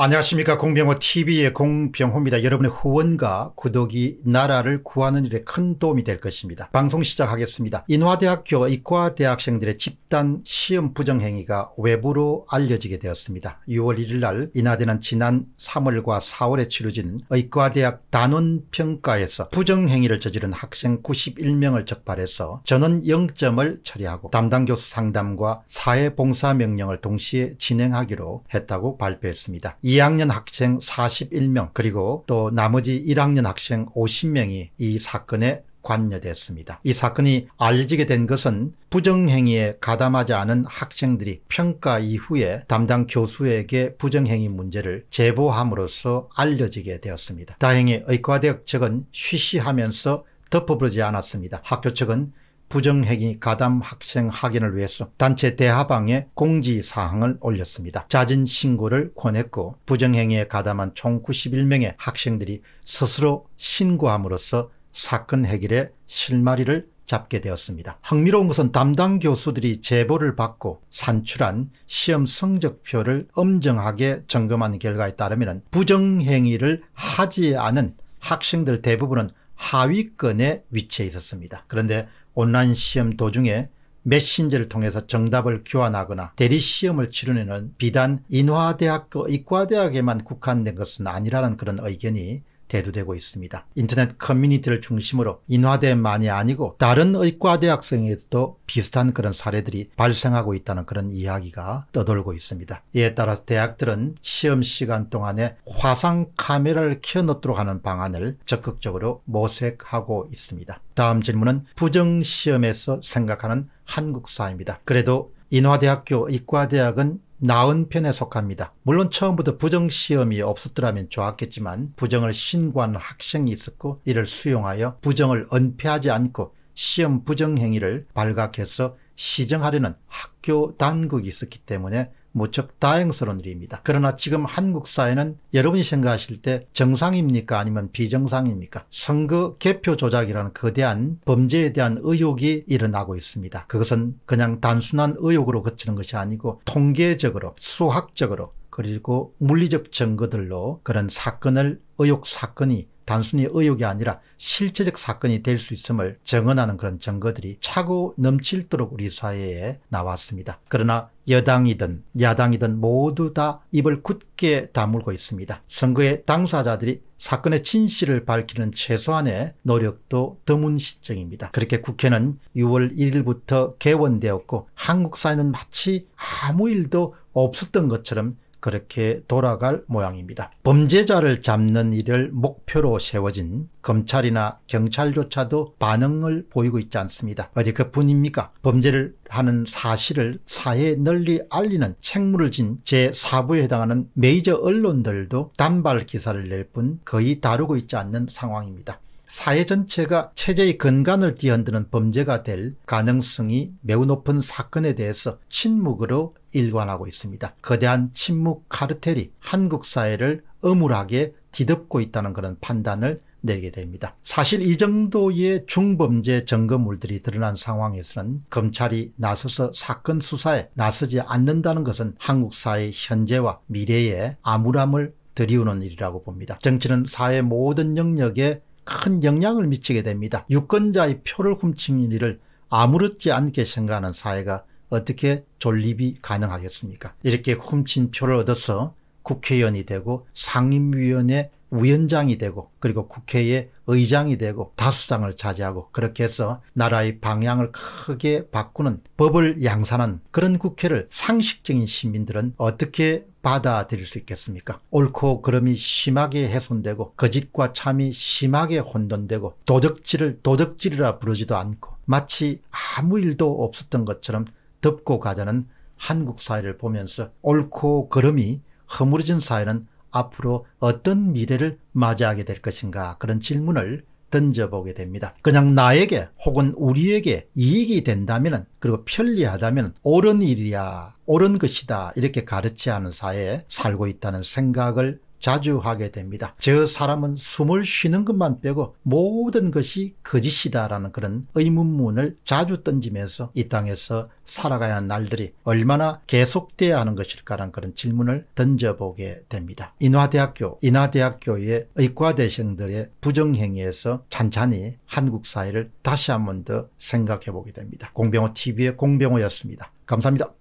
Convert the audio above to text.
안녕하십니까 공병호TV의 공병호입니다. 여러분의 후원과 구독이 나라를 구하는 일에 큰 도움이 될 것입니다. 방송 시작하겠습니다. 인화대학교 이과대학생들의 집단 시험 부정행위가 외부로 알려지게 되었습니다. 6월 1일 날 인하대는 지난 3월과 4월에 치러진 의과대학 단원평가에서 부정행위를 저지른 학생 91명을 적발해서 전원 0점을 처리하고 담당 교수 상담과 사회봉사명령을 동시에 진행하기로 했다고 발표했습니다. 2학년 학생 41명 그리고 또 나머지 1학년 학생 50명이 이 사건에 관여됐습니다. 이 사건이 알려지게 된 것은 부정행위에 가담하지 않은 학생들이 평가 이후에 담당 교수에게 부정행위 문제를 제보함으로써 알려지게 되었습니다. 다행히 의과대학 측은 쉬쉬하면서 덮어버리지 않았습니다. 학교 측은 부정행위 가담 학생 확인을 위해서 단체 대화방에 공지사항을 올렸습니다. 자진신고를 권했고 부정행위에 가담한 총 91명의 학생들이 스스로 신고함으로써 사건 해결에 실마리를 잡게 되었습니다. 흥미로운 것은 담당 교수들이 제보를 받고 산출한 시험 성적표를 엄정하게 점검한 결과에 따르면 부정행위를 하지 않은 학생들 대부분은 하위권에 위치해 있었습니다. 그런데 온라인 시험 도중에 메신저를 통해서 정답을 교환하거나 대리 시험을 치르는 비단 인화대학교 이과대학에만 국한된 것은 아니라는 그런 의견이 대두되고 있습니다. 인터넷 커뮤니티를 중심으로 인화대만이 아니고 다른 의과대 학생에도 비슷한 그런 사례들이 발생하고 있다는 그런 이야기가 떠돌고 있습니다. 이에 따라서 대학들은 시험 시간 동안에 화상 카메라를 켜놓도록 하는 방안을 적극적으로 모색하고 있습니다. 다음 질문은 부정시험에서 생각하는 한국사입니다. 그래도 인화대학교 의과대학은 나은 편에 속합니다. 물론 처음부터 부정시험이 없었더라면 좋았겠지만 부정을 신고한 학생이 있었고 이를 수용하여 부정을 은폐하지 않고 시험 부정 행위를 발각해서 시정하려는 학교 당국이 있었기 때문에 무척 다행스러운 일입니다. 그러나 지금 한국 사회는 여러분이 생각하실 때 정상입니까 아니면 비정상입니까? 선거 개표 조작이라는 거대한 범죄에 대한 의혹이 일어나고 있습니다. 그것은 그냥 단순한 의혹으로 그치는 것이 아니고 통계적으로 수학적으로 그리고 물리적 증거들로 그런 사건을 의혹 사건이 단순히 의혹이 아니라 실체적 사건이 될 수 있음을 증언하는 그런 증거들이 차고 넘칠도록 우리 사회에 나왔습니다. 그러나 여당이든 야당이든 모두 다 입을 굳게 다물고 있습니다. 선거의 당사자들이 사건의 진실을 밝히는 최소한의 노력도 드문 시점입니다. 그렇게 국회는 6월 1일부터 개원되었고 한국 사회는 마치 아무 일도 없었던 것처럼 그렇게 돌아갈 모양입니다. 범죄자를 잡는 일을 목표로 세워진 검찰이나 경찰조차도 반응을 보이고 있지 않습니다. 어디 그뿐입니까? 범죄를 하는 사실을 사회에 널리 알리는 책무를 진 제4부에 해당하는 메이저 언론들도 단발 기사를 낼 뿐 거의 다루고 있지 않는 상황입니다. 사회 전체가 체제의 근간을 뒤흔드는 범죄가 될 가능성이 매우 높은 사건에 대해서 침묵으로 일관하고 있습니다. 거대한 침묵 카르텔이 한국 사회를 어물하게 뒤덮고 있다는 그런 판단을 내게 됩니다. 사실 이 정도의 중범죄 점검물들이 드러난 상황에서는 검찰이 나서서 사건 수사에 나서지 않는다는 것은 한국 사회 현재와 미래에 암울함을 드리우는 일이라고 봅니다. 정치는 사회 모든 영역에 큰 영향을 미치게 됩니다. 유권자의 표를 훔치는 일을 아무렇지 않게 생각하는 사회가 어떻게 존립이 가능하겠습니까? 이렇게 훔친 표를 얻어서 국회의원이 되고 상임위원회 위원장이 되고 그리고 국회의 의장이 되고 다수당을 차지하고 그렇게 해서 나라의 방향을 크게 바꾸는 법을 양산한 그런 국회를 상식적인 시민들은 어떻게 받아들일 수 있겠습니까? 옳고 그름이 심하게 훼손되고 거짓과 참이 심하게 혼돈되고 도적질을 도적질이라 부르지도 않고 마치 아무 일도 없었던 것처럼 덮고 가자는 한국 사회를 보면서 옳고 그름이 허물어진 사회는 앞으로 어떤 미래를 맞이하게 될 것인가 그런 질문을 던져보게 됩니다. 그냥 나에게 혹은 우리에게 이익이 된다면 그리고 편리하다면 옳은 일이야 옳은 것이다 이렇게 가르치하는 사회에 살고 있다는 생각을 자주 하게 됩니다. 저 사람은 숨을 쉬는 것만 빼고 모든 것이 거짓이다라는 그런 의문문을 자주 던지면서 이 땅에서 살아가야 하는 날들이 얼마나 계속돼야 하는 것일까라는 그런 질문을 던져보게 됩니다. 인화대학교, 인하대학교의 의과대생들의 부정행위에서 찬찬히 한국 사회를 다시 한번더 생각해 보게 됩니다. 공병호 TV의 공병호였습니다. 감사합니다.